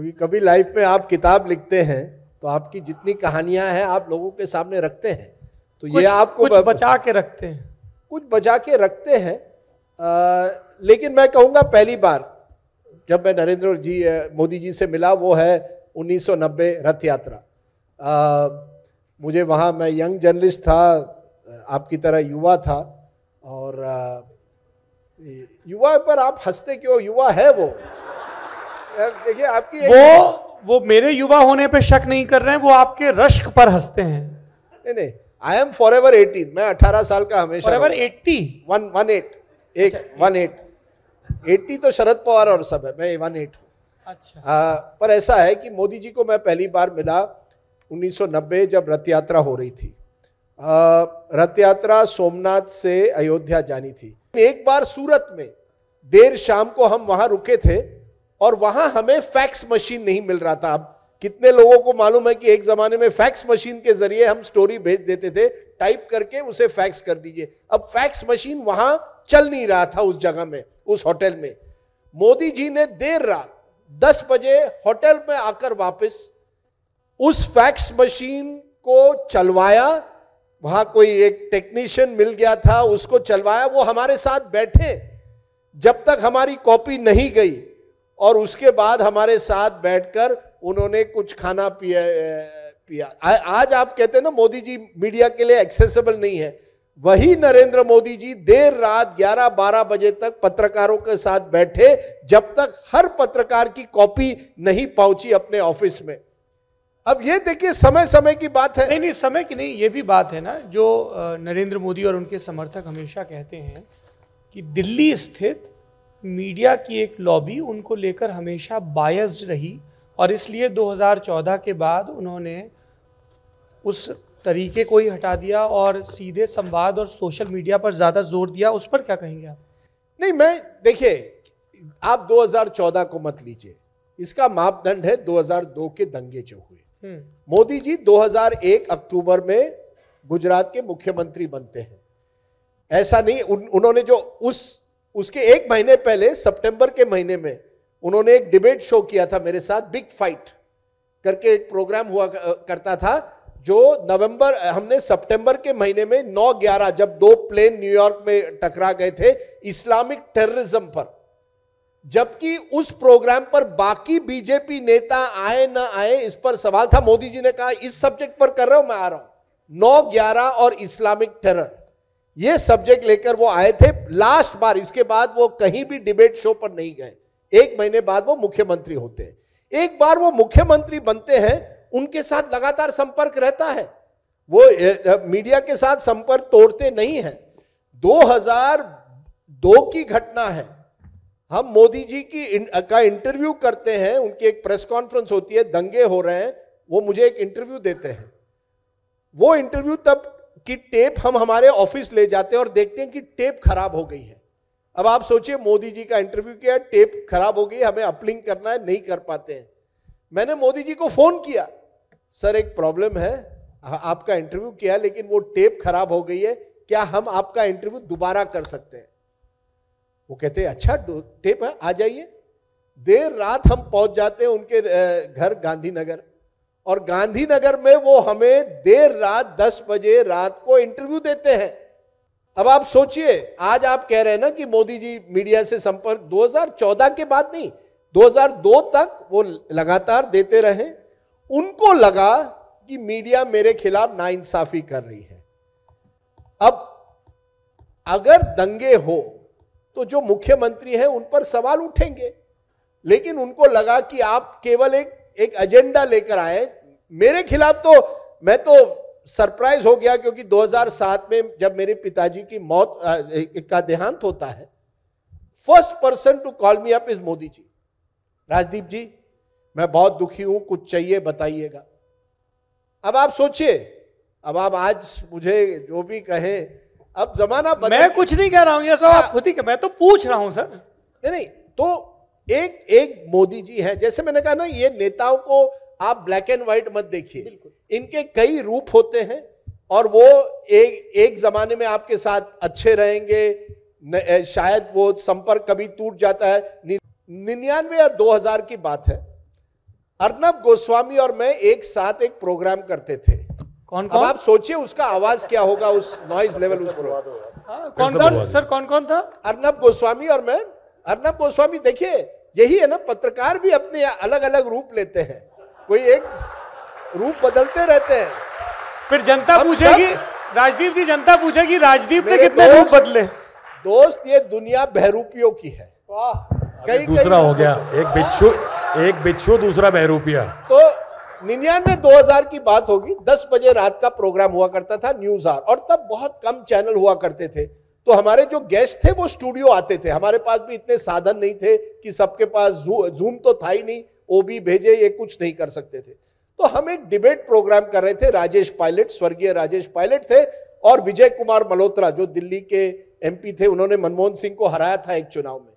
क्योंकि कभी लाइफ में आप किताब लिखते हैं तो आपकी जितनी कहानियां हैं आप लोगों के सामने रखते हैं तो ये आपको कुछ बचा के रखते हैं कुछ बचा के रखते हैं आ, लेकिन मैं कहूँगा पहली बार जब मैं नरेंद्र जी मोदी जी से मिला वो है 1990 रथ यात्रा आ, मुझे वहाँ मैं यंग जर्नलिस्ट था आपकी तरह युवा था और आ, युवा पर आप हंसते क्यों युवा है वो देखिए आपकी वो वो मेरे युवा होने पे शक नहीं कर रहे हैं वो आपके रश्क पर हंसते हैं नहीं नहीं I am forever eighteen मैं अठारह साल का हमेशा forever eighty one one eight एक वन एट एट्टी तो शरद पवार और सब है मैं वन एट हूँ अच्छा आ, पर ऐसा है कि मोदी जी को मैं पहली बार मिला 1990 जब रथ यात्रा हो रही थी रथ यात्रा सोमनाथ से अयोध्या जानी थी एक बार सूरत में देर शाम को हम वहाँ रुके थे और वहां हमें फैक्स मशीन नहीं मिल रहा था अब कितने लोगों को मालूम है कि एक जमाने में फैक्स मशीन के जरिए हम स्टोरी भेज देते थे टाइप करके उसे फैक्स कर दीजिए अब फैक्स मशीन वहां चल नहीं रहा था उस जगह में उस होटल में मोदी जी ने देर रात दस बजे होटल में आकर वापस उस फैक्स मशीन को चलवाया वहां कोई एक टेक्नीशियन मिल गया था उसको चलवाया वो हमारे साथ बैठे जब तक हमारी कॉपी नहीं गई और उसके बाद हमारे साथ बैठकर उन्होंने कुछ खाना पिया पिया आ, आज आप कहते हैं ना मोदी जी मीडिया के लिए एक्सेसिबल नहीं है वही नरेंद्र मोदी जी देर रात 11-12 बजे तक पत्रकारों के साथ बैठे जब तक हर पत्रकार की कॉपी नहीं पहुंची अपने ऑफिस में अब ये देखिए समय समय की बात है नहीं नहीं समय की नहीं ये भी बात है ना जो नरेंद्र मोदी और उनके समर्थक हमेशा कहते हैं कि दिल्ली स्थित मीडिया की एक लॉबी उनको लेकर हमेशा बायस्ड रही और इसलिए 2014 के बाद उन्होंने उस तरीके को ही हटा दिया और सीधे संवाद और सोशल मीडिया पर ज़्यादा जोर दिया उस पर क्या कहेंगे आप नहीं मैं देखिए आप 2014 को मत लीजिए इसका मापदंड है 2002 के दंगे जो हुए हम्म। मोदी जी 2001 अक्टूबर में गुजरात के मुख्यमंत्री बनते हैं ऐसा नहीं उन, उन्होंने जो उस उसके एक महीने पहले सितंबर के महीने में उन्होंने एक डिबेट शो किया था मेरे साथ बिग फाइट करके एक प्रोग्राम हुआ करता था जो नवंबर हमने सितंबर के महीने में नौ ग्यारह जब दो प्लेन न्यूयॉर्क में टकरा गए थे इस्लामिक टेररिज्म पर जबकि उस प्रोग्राम पर बाकी बीजेपी नेता आए ना आए इस पर सवाल था मोदी जी ने कहा इस सब्जेक्ट पर कर रहा हूं मैं आ रहा हूं नौ ग्यारह और इस्लामिक टेरर ये सब्जेक्ट लेकर वो आए थे लास्ट बार इसके बाद वो कहीं भी डिबेट शो पर नहीं गए एक महीने बाद वो मुख्यमंत्री होते हैं एक बार वो मुख्यमंत्री बनते हैं उनके साथ लगातार संपर्क रहता है वो मीडिया के साथ संपर्क तोड़ते नहीं है 2002 की घटना है हम मोदी जी की इन, का इंटरव्यू करते हैं उनकी एक प्रेस कॉन्फ्रेंस होती है दंगे हो रहे हैं वो मुझे एक इंटरव्यू देते हैं वो इंटरव्यू तब कि टेप हम हमारे ऑफिस ले जाते हैं और देखते हैं कि टेप खराब हो गई है अब आप सोचिए मोदी जी का इंटरव्यू किया टेप खराब हो गई हमें अपलिंक करना है नहीं कर पाते हैं मैंने मोदी जी को फोन किया सर एक प्रॉब्लम है आपका इंटरव्यू किया लेकिन वो टेप खराब हो गई है क्या हम आपका इंटरव्यू दोबारा कर सकते हैं वो कहते हैं अच्छा टेप है आ जाइए देर रात हम पहुंच जाते हैं उनके घर गांधीनगर और गांधीनगर में वो हमें देर रात दस बजे रात को इंटरव्यू देते हैं अब आप सोचिए आज आप कह रहे हैं ना कि मोदी जी मीडिया से संपर्क 2014 के बाद नहीं 2002 तक वो लगातार देते रहे उनको लगा कि मीडिया मेरे खिलाफ नाइंसाफी कर रही है अब अगर दंगे हो तो जो मुख्यमंत्री हैं उन पर सवाल उठेंगे लेकिन उनको लगा कि आप केवल एक एक एजेंडा लेकर आए मेरे खिलाफ तो मैं तो सरप्राइज हो गया क्योंकि 2007 में जब मेरे पिताजी की मौत आ, का देहांत होता है first person to call me up is Modi ji Rajdeep ji मैं बहुत दुखी हूं कुछ चाहिए बताइएगा अब आप सोचिए अब आप आज मुझे जो भी कहे अब जमाना बदल मैं कुछ नहीं कह रहा हूं ये सब आप खुद ही मैं तो पूछ रहा हूं सर नहीं नहीं तो एक एक मोदी जी है जैसे मैंने कहा ना ये नेताओं को आप ब्लैक एंड व्हाइट मत देखिए इनके कई रूप होते हैं और वो एक एक जमाने में आपके साथ अच्छे रहेंगे न, शायद वो संपर्क कभी टूट जाता है निन्यानवे या दो हजार की बात है अर्नब गोस्वामी और मैं एक साथ एक प्रोग्राम करते थे कौन कौन अब आप सोचिए उसका आवाज क्या होगा उस नॉइज लेवल उस प्रोग्राम हाँ, कौन था सर कौन कौन था अर्नब गोस्वामी और मैं अर्नब गोस्वामी देखिए यही है ना पत्रकार भी अपने अलग अलग रूप लेते हैं कोई एक रूप बदलते रहते हैं फिर जनता पूछेगी राजदीप जी जनता पूछेगी राजदीप ने कितने रूप बदले दोस्त ये दुनिया बहरूपियों की है कई दूसरा कई हो गया एक बिच्छू एक बिच्छू दूसरा बहरूपिया तो निन्यानवे 2000 की बात होगी 10 बजे रात का प्रोग्राम हुआ करता था न्यूज आर और तब बहुत कम चैनल हुआ करते थे तो हमारे जो गेस्ट थे वो स्टूडियो आते थे हमारे पास भी इतने साधन नहीं थे कि सबके पास जूम तो था ही नहीं ओबी भेजे ये कुछ नहीं कर सकते थे तो हम एक डिबेट प्रोग्राम कर रहे थे राजेश पायलट स्वर्गीय राजेश पायलट थे और विजय कुमार मल्होत्रा जो दिल्ली के एमपी थे उन्होंने मनमोहन सिंह को हराया था एक चुनाव में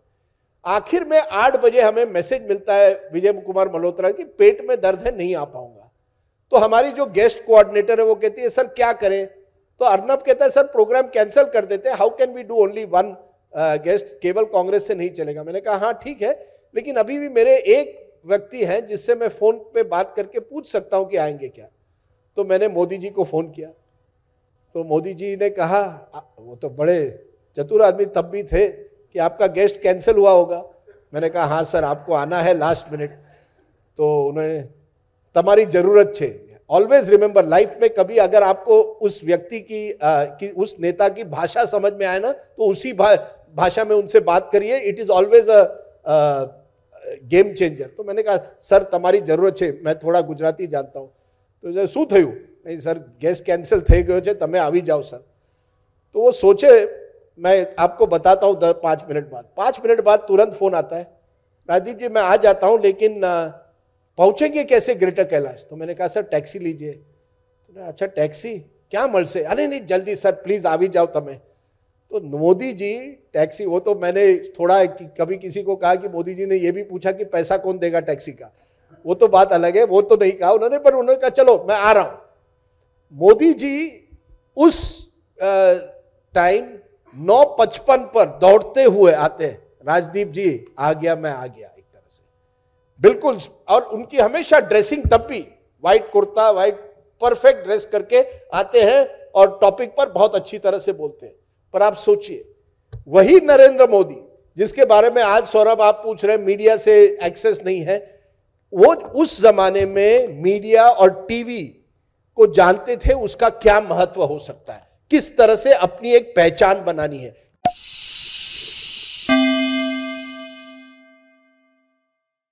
आखिर में आठ बजे हमें मैसेज मिलता है विजय कुमार मल्होत्रा की पेट में दर्द है नहीं आ पाऊंगा तो हमारी जो गेस्ट कोऑर्डिनेटर है वो कहती है सर क्या करें तो अर्नब कहता है सर प्रोग्राम कैंसिल कर देते हैं how can we do only one guest केवल कांग्रेस से नहीं चलेगा मैंने कहा हाँ ठीक है लेकिन अभी भी मेरे एक व्यक्ति हैं जिससे मैं फ़ोन पे बात करके पूछ सकता हूँ कि आएंगे क्या तो मैंने मोदी जी को फ़ोन किया तो मोदी जी ने कहा वो तो बड़े चतुर आदमी तब भी थे कि आपका गेस्ट कैंसिल हुआ होगा मैंने कहा हाँ सर आपको आना है लास्ट मिनट तो उन्होंने तुम्हारी ज़रूरत छे ऑलवेज रिमेंबर लाइफ में कभी अगर आपको उस व्यक्ति की, आ, की उस नेता की भाषा समझ में आए ना तो उसी भा, भाषा में उनसे बात करिए it is always a game changer तो मैंने कहा सर तमारी जरूरत है मैं थोड़ा गुजराती जानता हूँ तो શું થયું નહીં સર ગેસ કેન્સલ થઈ ગયો છે તમે આવી જાઓ तो वो सोचे मैं आपको बताता हूँ दस पाँच मिनट बाद पाँच मिनट बाद तुरंत फ़ोन आता है राजीव जी मैं आ जाता हूँ लेकिन पहुँचेंगे कैसे ग्रेटर कैलाश तो मैंने कहा सर टैक्सी लीजिए तो अच्छा टैक्सी क्या मल से अरे नहीं जल्दी सर प्लीज़ आ भी जाओ तमें तो मोदी जी टैक्सी वो तो मैंने थोड़ा कि, कभी किसी को कहा कि मोदी जी ने ये भी पूछा कि पैसा कौन देगा टैक्सी का वो तो बात अलग है वो तो नहीं कहा उन्होंने पर उन्होंने कहा चलो मैं आ रहा हूं मोदी जी उस टाइम नौ पचपन पर दौड़ते हुए आते हैं राजदीप जी आ गया मैं आ गया एक तरह से बिल्कुल और उनकी हमेशा ड्रेसिंग तब भी white kurta white perfect dress करके आते हैं और टॉपिक पर बहुत अच्छी तरह से बोलते हैं पर आप सोचिए वही नरेंद्र मोदी जिसके बारे में आज सौरभ आप पूछ रहे हैं मीडिया से एक्सेस नहीं है वो उस जमाने में मीडिया और टीवी को जानते थे उसका क्या महत्व हो सकता है किस तरह से अपनी एक पहचान बनानी है